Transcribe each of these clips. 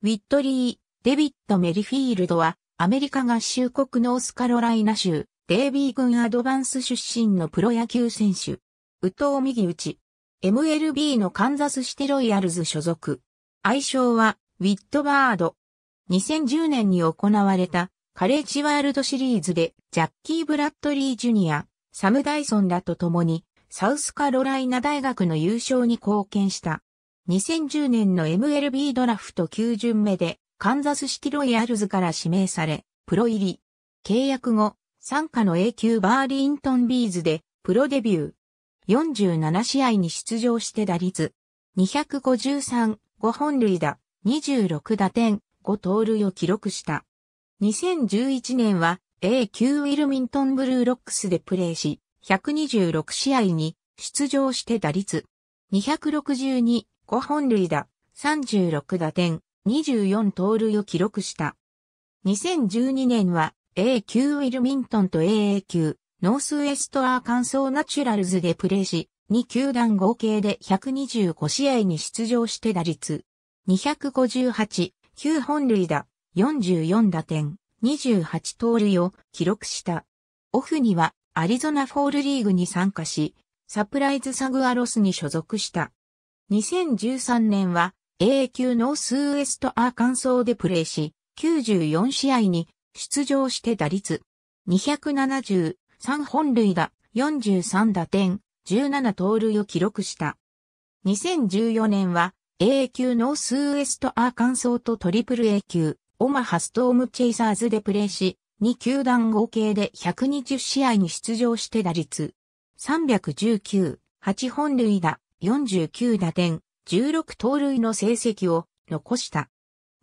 ウィットリー、デビット・メリフィールドは、アメリカ合衆国ノースカロライナ州、デイビー軍アドバンス出身のプロ野球選手。宇藤右打ち。MLB のカンザスシテロイヤルズ所属。愛称は、ウィットバード。2010年に行われたカレッジワールドシリーズでジャッキー・ブラッドリー・ジュニア、サム・ダイソンらと共にサウスカロライナ大学の優勝に貢献した。2010年の MLB ドラフト9巡目で、カンザスシティロイヤルズから指名され、プロ入り。契約後、参加の A 級バーリントンビーズで、プロデビュー。47試合に出場して打率。253、5本塁打、26打点、5盗塁を記録した。2011年は A 級ウィルミントンブルーロックスでプレーし、126試合に出場して打率。262、5本塁打、36打点、24盗塁を記録した。2012年は A 級ウィルミントンと AA 級ノースウェストアーカンソーナチュラルズでプレーし、2球団合計で125試合に出場して打率258、9本塁打、44打点、28盗塁を記録した。オフにはアリゾナフォールリーグに参加し、サプライズサグアロスに所属した。2013年は A 級ノースウエストアーカンソーでプレーし、94試合に出場して打率273本塁打43打点17盗塁を記録した。2014年は A 級ノースウエストアーカンソーとトリプル A 級オマハストームチェイサーズでプレーし、2球団合計で120試合に出場して打率319、8本塁打、49打点、16盗塁の成績を残した。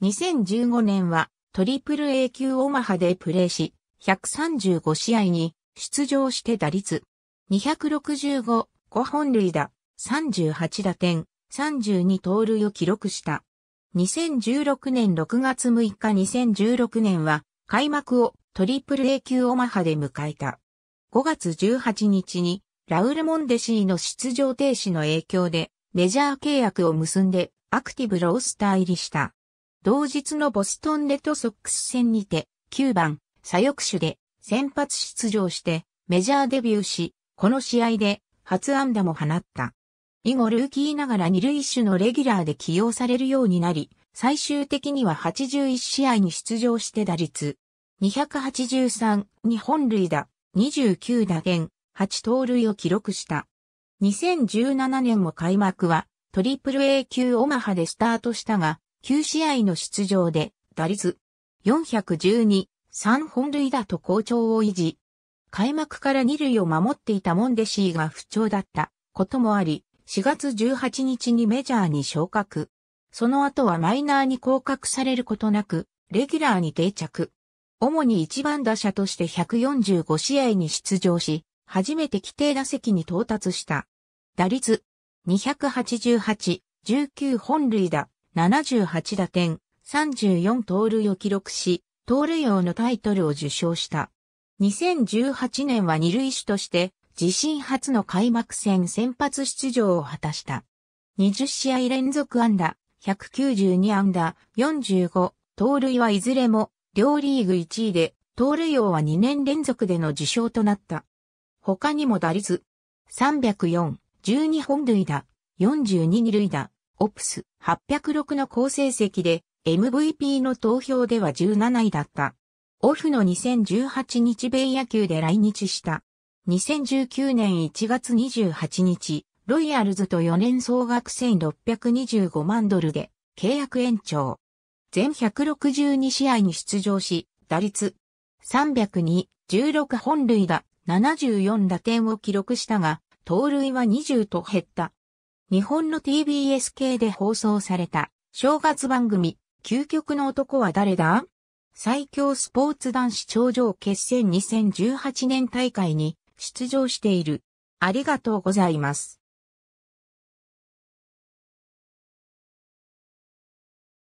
2015年はトリプル A 級オマハでプレーし、135試合に出場して打率265、5本塁打、38打点、32盗塁を記録した。2016年6月6日2016年は開幕をトリプル A 級オマハで迎えた。5月18日にラウル・モンデシーの出場停止の影響で、メジャー契約を結んで、アクティブロースター入りした。同日のボストンレッドソックス戦にて、9番、左翼手で、先発出場して、メジャーデビューし、この試合で、初安打も放った。以後ルーキーながら二塁手のレギュラーで起用されるようになり、最終的には81試合に出場して打率。283、日本塁打、29打点、8盗塁を記録した。2017年も開幕は、トリプル A 級オマハでスタートしたが、9試合の出場で、打率412、3本塁打と好調を維持。開幕から2塁を守っていたモンデシーが不調だったこともあり、4月18日にメジャーに昇格。その後はマイナーに降格されることなく、レギュラーに定着。主に一番打者として145試合に出場し、初めて規定打席に到達した。打率288、19本塁打、78打点、34盗塁を記録し、盗塁王のタイトルを受賞した。2018年は二塁手として、自身初の開幕戦先発出場を果たした。20試合連続安打、192安打、45、盗塁はいずれも、両リーグ1位で、盗塁王は2年連続での受賞となった。他にも打率304、12本塁打、42二塁打、オプス806の好成績で MVP の投票では17位だった。オフの2018日米野球で来日した。2019年1月28日、ロイヤルズと4年総額1625万ドルで契約延長。全162試合に出場し、打率302、16本塁打、74打点を記録したが、盗塁は20と減った。日本の TBS 系で放送された正月番組、究極の男は誰だ最強スポーツ男子頂上決戦2018年大会に出場している。ありがとうございます。